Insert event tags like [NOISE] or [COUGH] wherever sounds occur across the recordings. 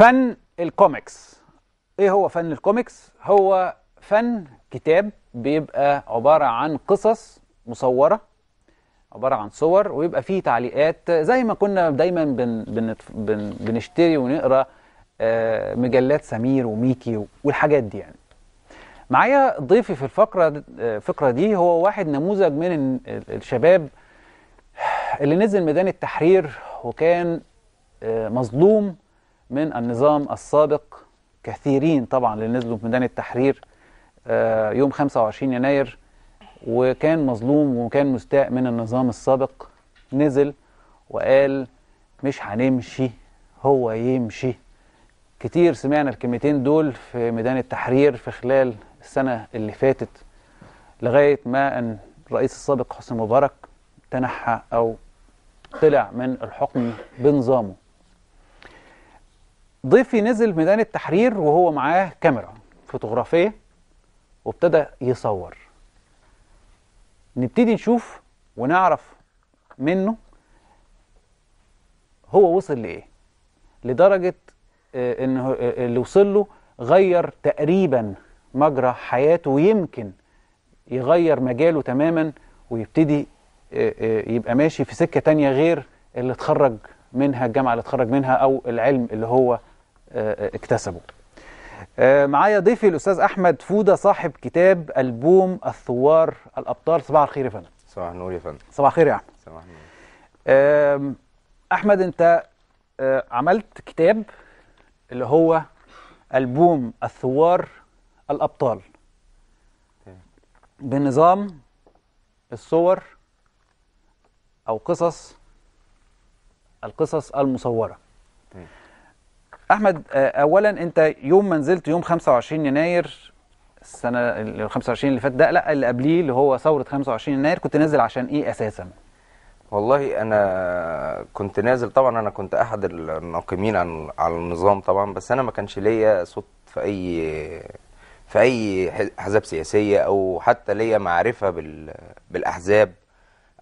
فن الكوميكس ايه هو فن الكوميكس هو فن كتاب بيبقى عبارة عن قصص مصورة عبارة عن صور ويبقى فيه تعليقات زي ما كنا دايما بن بن بن بنشتري ونقرا آه، مجلات سمير وميكي والحاجات دي يعني معايا ضيفي في الفقرة آه، فقرة دي هو واحد نموذج من الشباب اللي نزل ميدان التحرير وكان آه، مظلوم من النظام السابق كثيرين طبعا اللي نزلوا في ميدان التحرير آه، يوم 25 يناير وكان مظلوم وكان مستاء من النظام السابق نزل وقال مش هنمشي هو يمشي كتير سمعنا الكلمتين دول في ميدان التحرير في خلال السنة اللي فاتت لغاية ما أن الرئيس السابق حسني مبارك تنحى أو طلع من الحكم بنظامه ضيفي نزل ميدان التحرير وهو معاه كاميرا فوتوغرافية وابتدى يصور نبتدي نشوف ونعرف منه هو وصل لإيه لدرجة آه، إنه آه، آه، اللي وصل له غير تقريبا مجرى حياته ويمكن يغير مجاله تماما ويبتدي يبقى ماشي في سكة تانية غير اللي اتخرج منها الجامعة اللي اتخرج منها أو العلم اللي هو اكتسبوا آه، معايا ضيفي الاستاذ احمد فوده صاحب كتاب البوم الثوار الابطال صباح الخير يا فندم صباح النور يا فندم صباح الخير يا احمد صباح النور احمد انت آه، عملت كتاب اللي هو البوم الثوار الابطال بنظام الصور او قصص القصص المصوره احمد آه، اولا انت يوم ما نزلت يوم 25 يناير السنه ال 25 اللي فات ده لا اللي قبليه اللي هو ثوره 25 يناير كنت نازل عشان ايه اساسا والله انا كنت نازل طبعا انا كنت احد الناقمين عن على النظام طبعا بس انا ما كانش ليا صوت في اي في اي احزاب سياسيه او حتى ليا معرفه بال بالاحزاب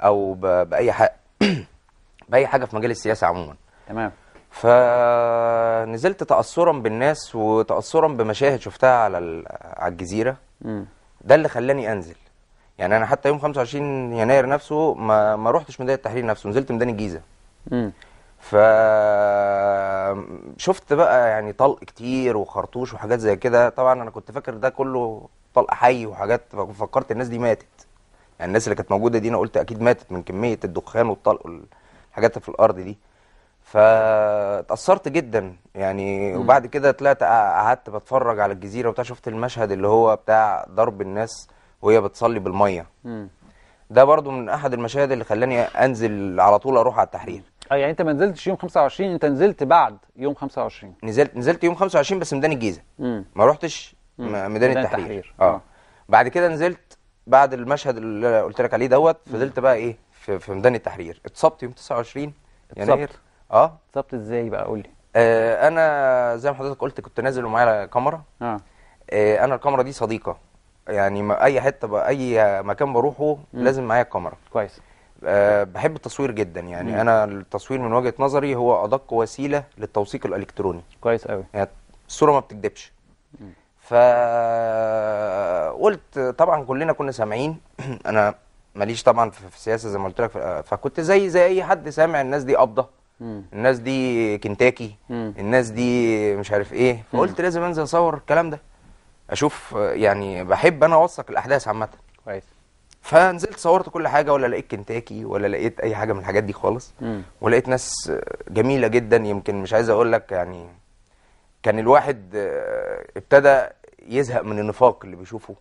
او باي حاجه [COUGHS] باي حاجه في مجال السياسه عموما تمام فنزلت تاثرا بالناس وتاثرا بمشاهد شفتها على على الجزيره م. ده اللي خلاني انزل يعني انا حتى يوم 25 يناير نفسه ما ما رحتش ميدان التحرير نفسه نزلت ميدان الجيزه م. ف شفت بقى يعني طلق كتير وخرطوش وحاجات زي كده طبعا انا كنت فاكر ده كله طلق حي وحاجات فكرت الناس دي ماتت يعني الناس اللي كانت موجوده دي انا قلت اكيد ماتت من كميه الدخان والطلق والحاجات في الارض دي فتأثرت جدا يعني وبعد كده طلعت قعدت بتفرج على الجزيرة وبتاع شفت المشهد اللي هو بتاع ضرب الناس وهي بتصلي بالمية ده برضو من أحد المشاهد اللي خلاني أنزل على طول أروح على التحرير اه يعني أنت ما نزلتش يوم 25 أنت نزلت بعد يوم 25 نزلت نزلت يوم 25 بس ميدان الجيزة ما رحتش ميدان, ميدان التحرير, التحرير. آه. آه. بعد كده نزلت بعد المشهد اللي قلت لك عليه دوت فضلت بقى إيه في, ميدان التحرير اتصبت يوم 29 يناير اه ظبط ازاي بقى قول لي آه انا زي ما حضرتك قلت كنت نازل ومعايا كاميرا اه, آه، انا الكاميرا دي صديقه يعني اي حته بقى اي مكان بروحه م. لازم معايا الكاميرا كويس أه بحب التصوير جدا يعني م. انا التصوير من وجهه نظري هو ادق وسيله للتوثيق الالكتروني كويس قوي يعني الصوره ما بتكدبش فقلت طبعا كلنا كنا سامعين [CLEARS THROAT] انا ماليش طبعا في السياسه زي ما قلت لك فكنت زي زي اي حد سامع الناس دي قبضه مم. الناس دي كنتاكي مم. الناس دي مش عارف ايه فقلت لازم انزل اصور الكلام ده اشوف يعني بحب انا اوثق الاحداث عامه كويس فنزلت صورت كل حاجه ولا لقيت كنتاكي ولا لقيت اي حاجه من الحاجات دي خالص مم. ولقيت ناس جميله جدا يمكن مش عايز اقول لك يعني كان الواحد آه، ابتدى يزهق من النفاق اللي بيشوفه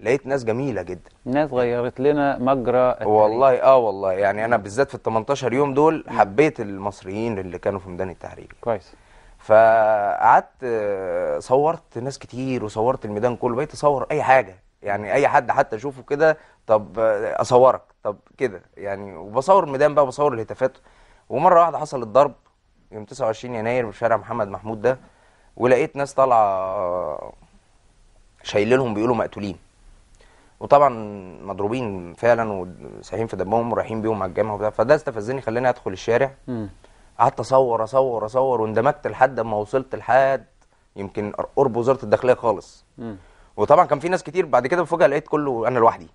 لقيت ناس جميله جدا ناس غيرت لنا مجرى التاريخ. والله اه والله يعني انا بالذات في ال 18 يوم دول حبيت المصريين اللي كانوا في ميدان التحرير كويس فقعدت آه، صورت ناس كتير وصورت الميدان كله بقيت اصور اي حاجه يعني اي حد حتى اشوفه كده طب آه، اصورك طب كده يعني وبصور الميدان بقى بصور الهتافات ومره واحده حصل الضرب يوم 29 يناير في شارع محمد محمود ده ولقيت ناس طالعه شايلينهم بيقولوا مقتولين وطبعا مضروبين فعلا وسايحين في دمهم ورايحين بيهم على الجامعه وبتاع فده استفزني خلاني ادخل الشارع قعدت اصور اصور اصور واندمجت لحد ما وصلت لحد يمكن قرب وزاره الداخليه خالص وطبعا كان في ناس كتير بعد كده فجاه لقيت كله انا لوحدي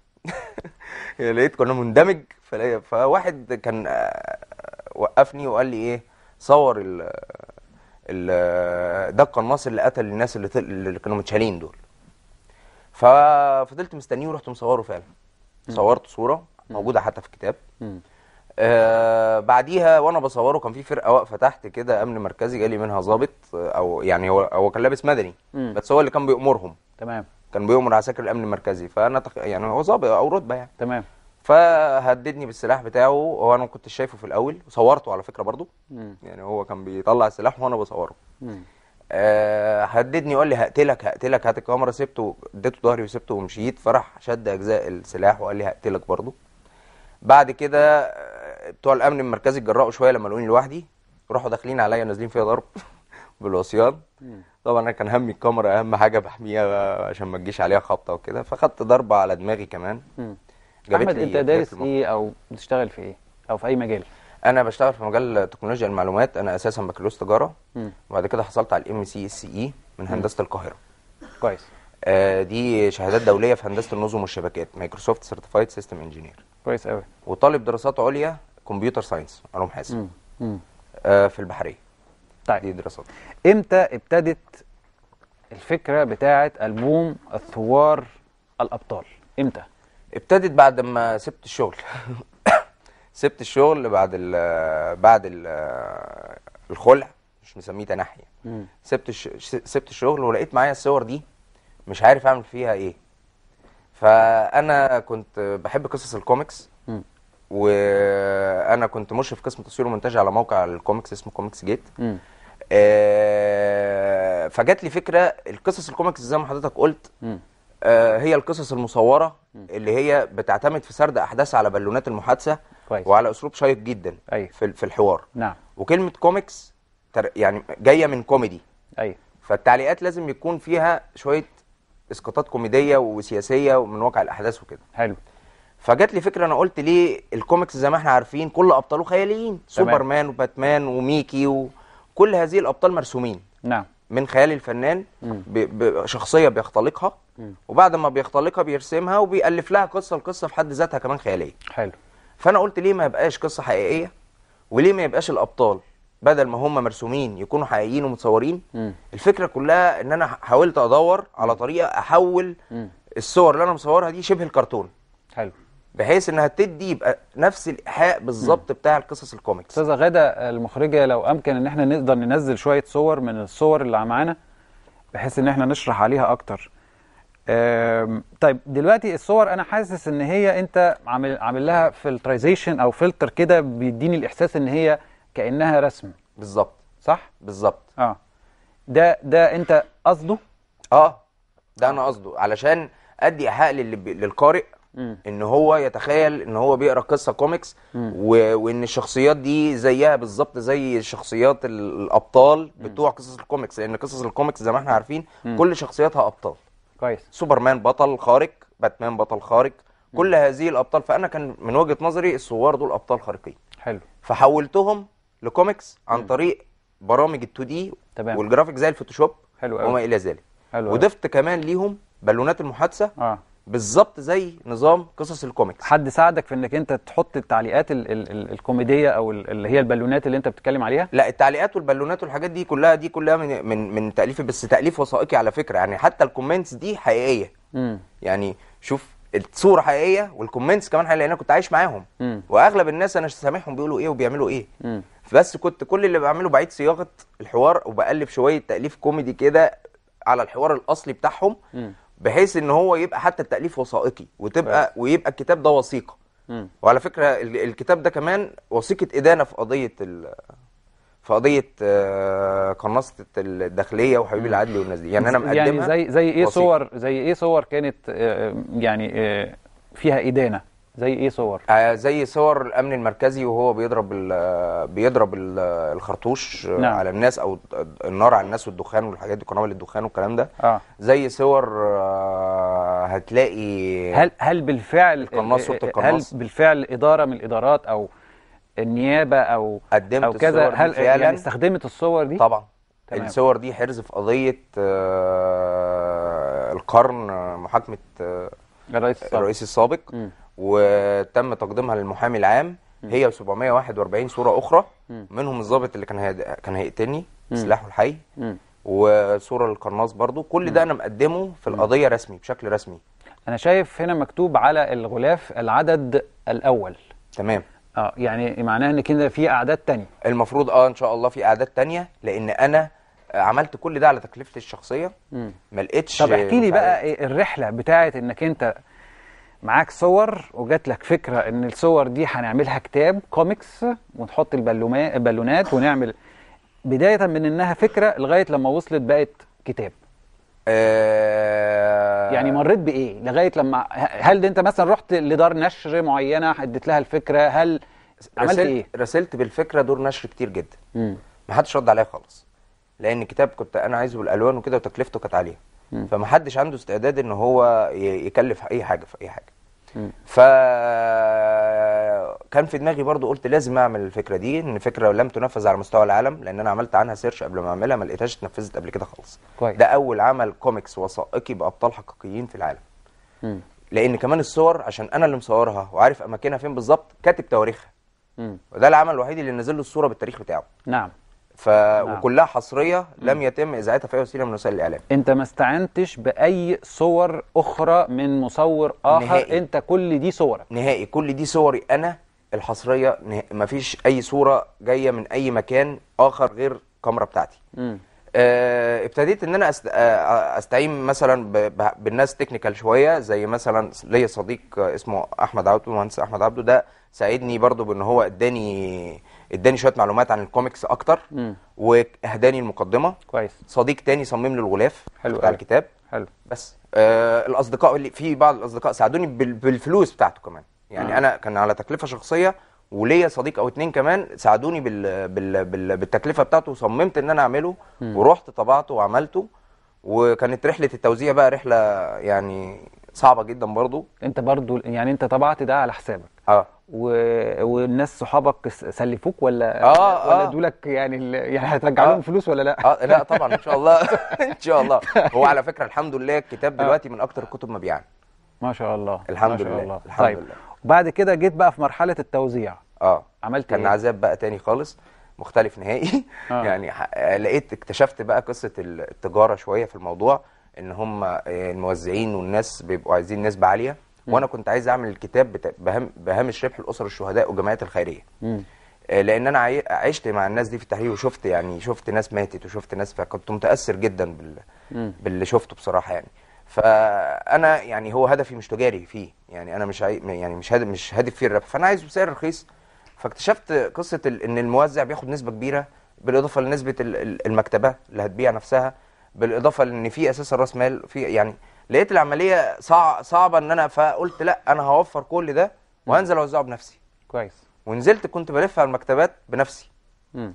[LAUGHS] لقيت كله مندمج فواحد كان آه، وقفني وقال لي ايه صور ال ده القناص اللي قتل الناس اللي, اللي كانوا متشالين دول ففضلت مستنيه ورحت مصوره فعلا صورت صوره موجوده حتى في الكتاب آه بعديها وانا بصوره كان في فرقه واقفه تحت كده امن مركزي جالي منها ظابط آه، او يعني هو هو كان لابس مدني مم. بس هو اللي كان بيامرهم تمام كان بيامر عساكر الامن المركزي فانا تق... يعني هو ظابط او رتبه يعني تمام فهددني بالسلاح بتاعه وهو انا ما كنتش شايفه في الاول صورته على فكره برضو يعني هو كان بيطلع السلاح وانا بصوره مم. أه هددني وقال لي هقتلك هقتلك هات الكاميرا سبته اديته ظهري وسبته ومشيت فراح شد اجزاء السلاح وقال لي هقتلك برضه بعد كده آه، بتوع الامن من مركز الجراء شويه لما لقوني لوحدي راحوا داخلين عليا نازلين فيا ضرب [LAUGHS] بالوصيان طبعا انا كان همي الكاميرا اهم حاجه بحميها عشان ما تجيش عليها خبطه وكده فخدت ضربه على دماغي كمان احمد انت دارس ايه او بتشتغل في ايه او في اي مجال انا بشتغل في مجال تكنولوجيا المعلومات انا اساسا بكالوريوس تجاره وبعد كده حصلت على الام سي اس اي من هندسه القاهره كويس آه دي شهادات دوليه في هندسه النظم والشبكات مايكروسوفت سيرتيفايد سيستم انجينير كويس قوي وطالب دراسات عليا كمبيوتر ساينس علوم حاسب آه في البحريه طيب دي دراسات امتى ابتدت الفكره بتاعه البوم الثوار الابطال امتى ابتدت بعد ما سبت الشغل [LAUGHS] سبت الشغل بعد ال بعد ال الخلع مش مسميه تنحي سبت سبت الشغل ولقيت معايا الصور دي مش عارف اعمل فيها ايه فانا كنت بحب قصص الكوميكس وانا كنت مشرف قسم تصوير ومونتاج على موقع الكوميكس اسمه كوميكس جيت فجت آه لي فكره القصص الكوميكس زي ما حضرتك قلت آه هي القصص المصوره اللي هي بتعتمد في سرد احداث على بالونات المحادثه كويس. وعلى اسلوب شيق جدا أيه. في, في الحوار نعم وكلمه كوميكس يعني جايه من كوميدي ايوه فالتعليقات لازم يكون فيها شويه اسقاطات كوميديه وسياسيه ومن واقع الاحداث وكده حلو فجت لي فكره انا قلت ليه الكوميكس زي ما احنا عارفين كل ابطاله خياليين سوبرمان وباتمان وميكي وكل هذه الابطال مرسومين نعم من خيال الفنان بشخصيه بيختلقها وبعد ما بيختلقها بيرسمها وبيالف لها قصه القصه في حد ذاتها كمان خياليه حلو فانا قلت ليه ما يبقاش قصه حقيقيه وليه ما يبقاش الابطال بدل ما هم مرسومين يكونوا حقيقيين ومتصورين م. الفكره كلها ان انا حاولت ادور على طريقه احول م. الصور اللي انا مصورها دي شبه الكرتون حلو بحيث انها تدي يبقى نفس الايحاء بالظبط بتاع القصص الكوميكس استاذه غاده المخرجه لو امكن ان احنا نقدر ننزل شويه صور من الصور اللي معانا بحيث ان احنا نشرح عليها اكتر طيب دلوقتي الصور انا حاسس ان هي انت عامل عامل لها فلترايزيشن او فلتر كده بيديني الاحساس ان هي كانها رسم بالظبط صح بالظبط اه ده ده انت قصده اه ده انا قصده علشان ادي ايحاء للقارئ ان هو يتخيل ان هو بيقرا قصه كوميكس و... وان الشخصيات دي زيها بالظبط زي شخصيات الابطال بتوع قصص الكوميكس لان قصص الكوميكس زي ما احنا عارفين كل شخصياتها ابطال كويس سوبرمان بطل خارق باتمان بطل خارق كل هذه الابطال فانا كان من وجهه نظري الثوار دول ابطال خارقين حلو فحولتهم لكوميكس عن طريق برامج ال2 دي والجرافيك زي الفوتوشوب حلو وما الى ذلك حلو وضفت كمان ليهم بالونات المحادثه اه بالظبط زي نظام قصص الكوميكس حد ساعدك في انك انت تحط التعليقات الـ الـ الـ الكوميديه او اللي هي البالونات اللي انت بتتكلم عليها لا التعليقات والبالونات والحاجات دي كلها دي كلها من من, من تاليف بس تاليف وثائقي على فكره يعني حتى الكومنتس دي حقيقيه م. يعني شوف الصوره حقيقيه والكومنتس كمان حقيقيه لان انا كنت عايش معاهم واغلب الناس انا سامعهم بيقولوا ايه وبيعملوا ايه م. بس كنت كل اللي بعمله بعيد صياغه الحوار وبقلب شويه تاليف كوميدي كده على الحوار الاصلي بتاعهم م. بحيث ان هو يبقى حتى التاليف وثائقي وتبقى ف... أيوة. ويبقى الكتاب ده وثيقه مم. وعلى فكره الكتاب ده كمان وثيقه ادانه في قضيه ال... في قضيه آه، قناصه الداخليه وحبيب العدلي والناس دي يعني انا يعني مقدمها يعني زي زي ايه وصيق. صور زي ايه صور كانت آه، يعني آه، فيها ادانه زي ايه صور آه زي صور الامن المركزي وهو بيضرب ال بيضرب ال الخرطوش نعم. على الناس او النار على الناس والدخان والحاجات دي قنابل الدخان والكلام ده آه. زي صور آه هتلاقي هل هل بالفعل القناص آه، آه، القناص هل بالفعل اداره من الادارات او النيابه او قدمت او كذا هل يعني استخدمت الصور دي طبعا تمام. الصور دي حرز في قضيه آه القرن آه، محاكمه آه الرئيس السابق, الرئيس السابق. وتم تقديمها للمحامي العام هي و741 صوره اخرى منهم الضابط اللي كان كان هيقتلني سلاحه الحي وصوره للقناص برضو كل ده انا مقدمه في القضيه رسمي بشكل رسمي انا شايف هنا مكتوب على الغلاف العدد الاول تمام اه يعني معناه ان كده في اعداد تانية المفروض اه ان شاء الله في اعداد تانية لان انا عملت كل ده على تكلفتي الشخصيه ما لقيتش طب احكي لي بقى الرحله بتاعت انك انت معاك صور وجات لك فكره ان الصور دي هنعملها كتاب كوميكس ونحط البالونات ونعمل بدايه من انها فكره لغايه لما وصلت بقت كتاب آه. يعني مريت بايه لغايه لما هل انت مثلا رحت لدار نشر معينه اديت لها الفكره هل عملت رسلت ايه رسلت بالفكره دور نشر كتير جدا ما حدش رد عليا خالص لان الكتاب كنت انا عايزه بالالوان وكده وتكلفته كانت عاليه فمحدش عنده استعداد ان هو يكلف اي حاجه في اي حاجه ف كان في دماغي برضو قلت لازم اعمل الفكره دي ان فكره لم تنفذ على مستوى العالم لان انا عملت عنها سيرش قبل ما اعملها ما لقيتهاش اتنفذت قبل كده خالص كويس. ده اول عمل كوميكس وثائقي بابطال حقيقيين في العالم م. لان كمان الصور عشان انا اللي مصورها وعارف اماكنها فين بالظبط كاتب تواريخها وده العمل الوحيد اللي نزل له الصوره بالتاريخ بتاعه نعم ف... نعم. وكلها حصريه لم يتم اذاعتها في اي وسيله من وسائل الاعلام انت ما استعنتش باي صور اخرى من مصور اخر نهائي. انت كل دي صورك نهائي كل دي صوري انا الحصريه نه... فيش اي صوره جايه من اي مكان اخر غير الكاميرا بتاعتي آه ابتديت ان انا أست... آه, آه، استعين مثلا ب... ب... بالناس تكنيكال شويه زي مثلا ليا صديق اسمه احمد عبده المهندس احمد عبده ده ساعدني برضو بان هو اداني اداني شويه معلومات عن الكوميكس اكتر مم. واهداني المقدمه كويس صديق تاني صمم لي الغلاف حلو بتاع الكتاب حلو بس آه الاصدقاء اللي في بعض الاصدقاء ساعدوني بالفلوس بتاعته كمان يعني مم. انا كان على تكلفه شخصيه وليا صديق او اتنين كمان ساعدوني بال... بال... بال... بالتكلفه بتاعته وصممت ان انا اعمله مم. ورحت طبعته وعملته وكانت رحله التوزيع بقى رحله يعني صعبه جدا برضو انت برضو يعني انت طبعت ده على حسابك اه و... والناس صحابك سلفوك ولا آه, آه. ولا آه. دولك يعني يعني هترجع لهم آه. فلوس ولا لا؟ آه لا طبعا ان شاء الله [LAUGHS] ان شاء الله هو على فكره الحمد لله الكتاب آه. دلوقتي آه. من اكتر الكتب مبيعا ما شاء الله الحمد ما شاء لله الله. الحمد طيب. لله وبعد كده جيت بقى في مرحله التوزيع اه عملت كان إيه؟ عذاب بقى تاني خالص مختلف نهائي [LAUGHS] آه. يعني لقيت اكتشفت بقى قصه التجاره شويه في الموضوع ان هم آه، الموزعين والناس بيبقوا عايزين نسبه عاليه وانا كنت عايز اعمل الكتاب بهامش ربح الاسر الشهداء والجمعيات الخيريه آه، لان انا عشت مع الناس دي في التحرير وشفت يعني شفت ناس ماتت وشفت ناس فكنت متاثر جدا بال... باللي شفته بصراحه يعني فانا يعني هو هدفي مش تجاري فيه يعني انا مش عاي... يعني مش هدف مش هدف فيه الربح فانا عايز بسعر رخيص فاكتشفت قصه ال... ان الموزع بياخد نسبه كبيره بالاضافه لنسبه المكتبه اللي هتبيع نفسها بالاضافه لان في اساسا راس مال في يعني لقيت العمليه صع... صعبه ان انا فقلت لا انا هوفر كل ده وهنزل اوزعه بنفسي كويس ونزلت كنت بلف على المكتبات بنفسي امم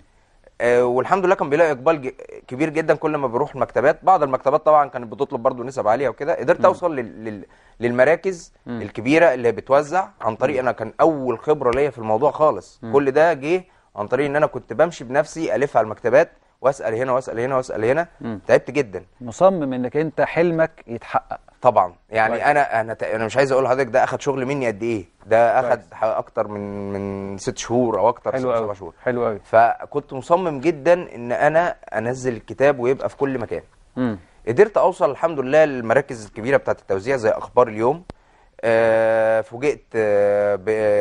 آه والحمد لله كان بيلاقي اقبال كبير جدا كل ما بروح المكتبات بعض المكتبات طبعا كانت بتطلب برضو نسب عاليه وكده قدرت مم. اوصل لل... للمراكز مم. الكبيره اللي بتوزع عن طريق انا كان اول خبره ليا في الموضوع خالص مم. كل ده جه عن طريق ان انا كنت بمشي بنفسي الف على المكتبات واسال هنا واسال هنا واسال هنا مم. تعبت جدا مصمم انك انت حلمك يتحقق طبعا يعني طيب. انا انا انا مش عايز اقول لحضرتك ده اخد شغل مني قد ايه ده اخد اكتر من من ست شهور او اكتر حلو سبع شهور حلو قوي فكنت مصمم جدا ان انا انزل الكتاب ويبقى في كل مكان مم. قدرت اوصل الحمد لله للمراكز الكبيره بتاعه التوزيع زي اخبار اليوم آه، فوجئت آه،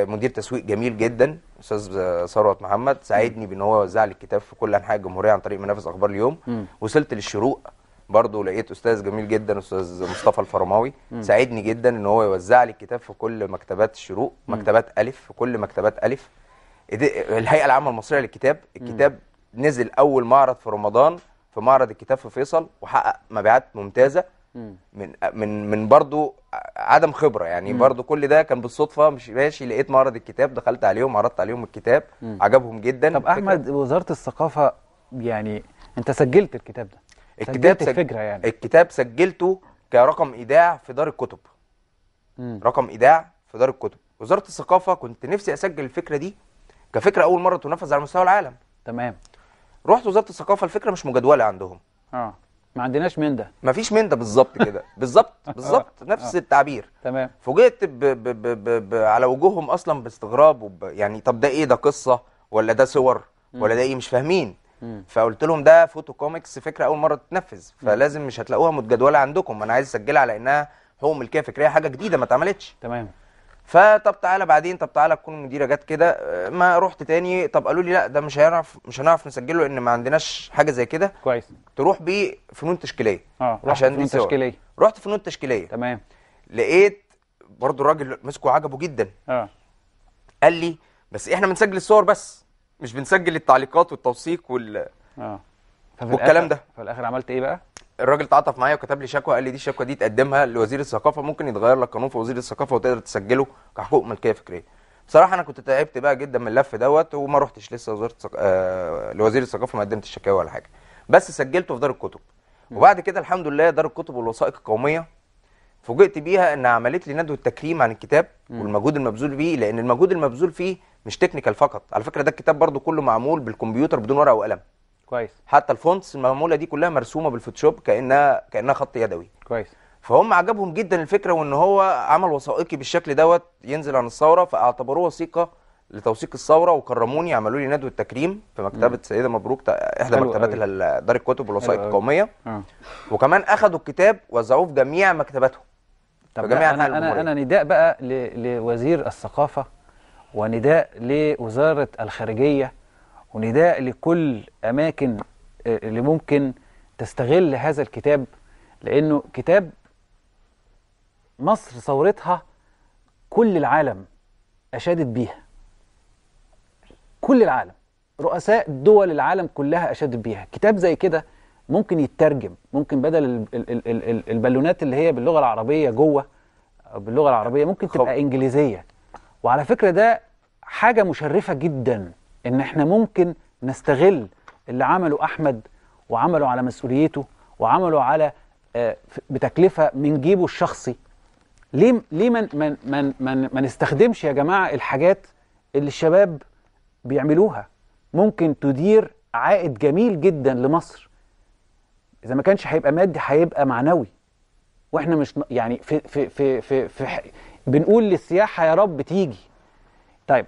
بمدير آه، تسويق جميل جدا استاذ ثروت محمد ساعدني بان هو وزع لي الكتاب في كل انحاء الجمهوريه عن طريق منافس اخبار اليوم م. وصلت للشروق برضه لقيت استاذ جميل جدا استاذ مصطفى الفرماوي ساعدني جدا ان هو يوزع لي الكتاب في كل مكتبات الشروق م. مكتبات الف في كل مكتبات الف الهيئه العامه المصريه للكتاب الكتاب م. نزل اول معرض في رمضان في معرض الكتاب في فيصل وحقق مبيعات ممتازه من من من برضه عدم خبره يعني برضه كل ده كان بالصدفه مش ماشي لقيت معرض الكتاب دخلت عليهم عرضت عليهم الكتاب م. عجبهم جدا طب احمد وزاره الثقافه يعني انت سجلت الكتاب ده الكتاب سجلت الفكره يعني الكتاب سجلته كرقم ايداع في دار الكتب م. رقم ايداع في دار الكتب وزاره الثقافه كنت نفسي اسجل الفكره دي كفكره اول مره تنفذ على مستوى العالم تمام رحت وزاره الثقافه الفكره مش مجدوله عندهم اه ما عندناش من ده ما فيش من ده بالظبط كده [LAUGHS] بالظبط آه. بالظبط نفس آه. التعبير تمام فوجئت ب... ب... ب... ب... ب... على وجوههم اصلا باستغراب وب... يعني طب ده ايه ده قصه ولا ده صور ولا ده ايه مش فاهمين فقلت لهم ده فوتو كوميكس فكره اول مره تتنفذ فلازم مش هتلاقوها متجدوله عندكم انا عايز اسجلها على انها حقوق ملكيه فكريه حاجه جديده ما اتعملتش تمام فطب تعالى بعدين طب تعالى تكون المديره جت كده آه، ما رحت تاني طب قالوا لي لا ده مش هنعرف مش هنعرف نسجله لان ما عندناش حاجه زي كده كويس تروح بيه فنون تشكيليه اه عشان فنون تشكيليه رحت فنون تشكيليه تمام لقيت برضو الراجل مسكه عجبه جدا اه قال لي بس احنا بنسجل الصور بس مش بنسجل التعليقات والتوثيق وال اه والكلام ده ففي الاخر عملت ايه بقى الراجل تعاطف معايا وكتب لي شكوى قال لي دي الشكوى دي تقدمها لوزير الثقافه ممكن يتغير لك قانون في وزير الثقافه وتقدر تسجله كحقوق ملكيه فكريه بصراحه انا كنت تعبت بقى جدا من اللف دوت وما رحتش لسه وزاره آه... لوزير الثقافه ما قدمتش شكاوى ولا حاجه بس سجلته في دار الكتب وبعد كده الحمد لله دار الكتب والوثائق القوميه فوجئت بيها ان عملت لي ندوه تكريم عن الكتاب والمجهود المبذول فيه لان المجهود المبذول فيه مش تكنيكال فقط على فكره ده الكتاب برضو كله معمول بالكمبيوتر بدون ورقه وقلم كويس حتى الفونتس المعموله دي كلها مرسومه بالفوتوشوب كانها كانها خط يدوي كويس فهم عجبهم جدا الفكره وان هو عمل وثائقي بالشكل دوت ينزل عن الثوره فاعتبروه وثيقه لتوثيق الثوره وكرموني عملوا لي ندوه تكريم في مكتبه سيده مبروك احدى مكتبات دار الكتب والوثائق القوميه آه. وكمان اخذوا الكتاب وزعوه في جميع مكتباتهم طب جميع أنا, انا انا نداء بقى لوزير الثقافه ونداء لوزاره الخارجيه ونداء لكل أماكن آه، اللي ممكن تستغل هذا الكتاب لأنه كتاب مصر ثورتها كل العالم أشادت بيها كل العالم رؤساء دول العالم كلها أشادت بيها كتاب زي كده ممكن يترجم ممكن بدل البالونات اللي هي باللغة العربية جوه باللغة العربية ممكن تبقى إنجليزية وعلى فكرة ده حاجة مشرفة جداً ان احنا ممكن نستغل اللي عمله احمد وعمله على مسؤوليته وعمله على آه، بتكلفه من جيبه الشخصي ليه ليه ما من من من ما نستخدمش يا جماعه الحاجات اللي الشباب بيعملوها ممكن تدير عائد جميل جدا لمصر اذا ما كانش هيبقى مادي هيبقى معنوي واحنا مش يعني في في في في, في بنقول للسياحه يا رب تيجي طيب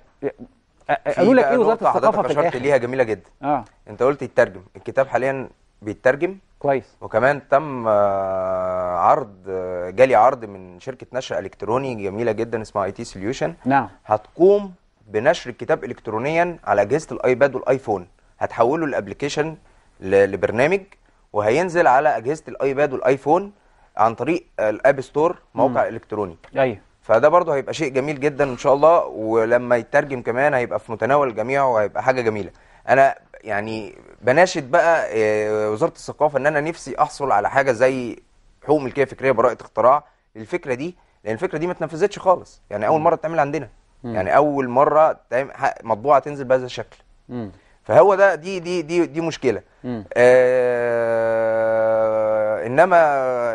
قالوا لك ايه وزاره الثقافه في الاخر ليها جميله جدا اه انت قلت يترجم الكتاب حاليا بيترجم كويس وكمان تم آه، عرض آه، جالي عرض من شركه نشر الكتروني جميله جدا اسمها اي تي سوليوشن نعم هتقوم بنشر الكتاب الكترونيا على اجهزه الايباد والايفون هتحوله الابلكيشن لبرنامج وهينزل على اجهزه الايباد والايفون عن طريق الاب ستور موقع مم. الكتروني ايوه فده برضه هيبقى شيء جميل جدا ان شاء الله ولما يترجم كمان هيبقى في متناول الجميع وهيبقى حاجه جميله انا يعني بناشد بقى آه، وزاره الثقافه ان انا نفسي احصل على حاجه زي حقوق ملكيه فكريه براءه اختراع للفكره دي لان الفكره دي ما اتنفذتش خالص يعني, يعني اول مره تتعمل عندنا يعني اول مره مطبوعه تنزل بهذا الشكل فهو ده دي دي دي دي مشكله آه انما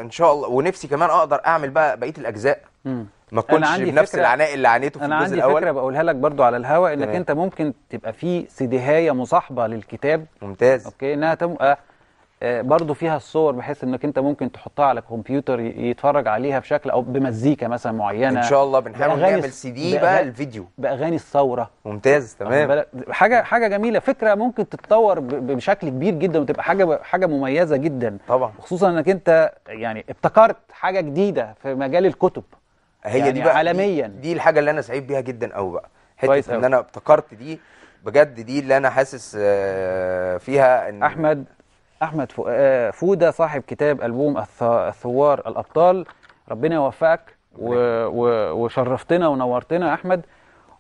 ان شاء الله ونفسي كمان اقدر اعمل بقى بقيه الاجزاء ما تكونش بنفس العناء اللي عانيته في الجزء الاول انا عندي فكره بقولها لك برضو على الهوا انك تمام. انت ممكن تبقى في سيديهايه مصاحبه للكتاب ممتاز اوكي انها تبقى آه، آه، برضو فيها الصور بحيث انك انت ممكن تحطها على الكمبيوتر يتفرج عليها بشكل او بمزيكا مثلا معينه ان شاء الله بنحاول نعمل سي دي بقى الفيديو باغاني الثوره ممتاز تمام حاجه حاجه جميله فكره ممكن تتطور بشكل كبير جدا وتبقى حاجه حاجه مميزه جدا طبعا خصوصا انك انت يعني ابتكرت حاجه جديده في مجال الكتب هي يعني دي بقى عالميا دي, دي الحاجه اللي انا سعيد بيها جدا قوي بقى حته ان انا ابتكرت دي بجد دي اللي انا حاسس آه، فيها ان احمد احمد آه، فوده صاحب كتاب البوم الثوار الابطال ربنا يوفقك و... و... وشرفتنا ونورتنا احمد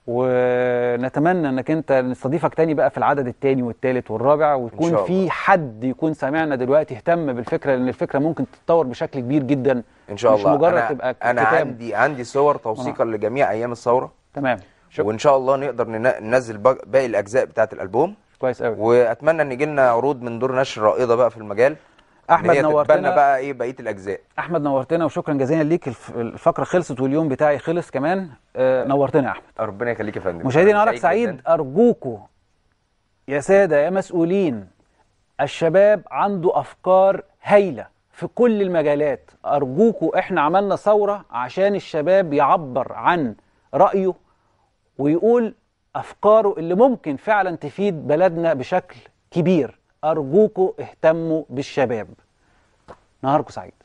ونتمنى انك انت نستضيفك تاني بقى في العدد التاني والتالت والرابع ويكون في حد يكون سامعنا دلوقتي اهتم بالفكره لان الفكره ممكن تتطور بشكل كبير جدا ان شاء مش الله مش مجرد أنا تبقى انا كتاب. عندي عندي صور توثيقا آه. لجميع ايام الثوره تمام شكرا. وان شاء الله نقدر ننزل باقي الاجزاء بتاعه الالبوم كويس قوي واتمنى ان يجي لنا عروض من دور نشر رائده بقى في المجال احمد نورتنا بقى ايه بقيه الاجزاء احمد نورتنا وشكرا جزيلا ليك الفقره خلصت واليوم بتاعي خلص كمان آه نورتنا يا احمد ربنا يخليك يا فندم مشاهدينا عرق سعيد ارجوكوا يا ساده يا مسؤولين الشباب عنده افكار هايله في كل المجالات ارجوكوا احنا عملنا ثوره عشان الشباب يعبر عن رايه ويقول افكاره اللي ممكن فعلا تفيد بلدنا بشكل كبير أرجوكوا اهتموا بالشباب نهاركم سعيد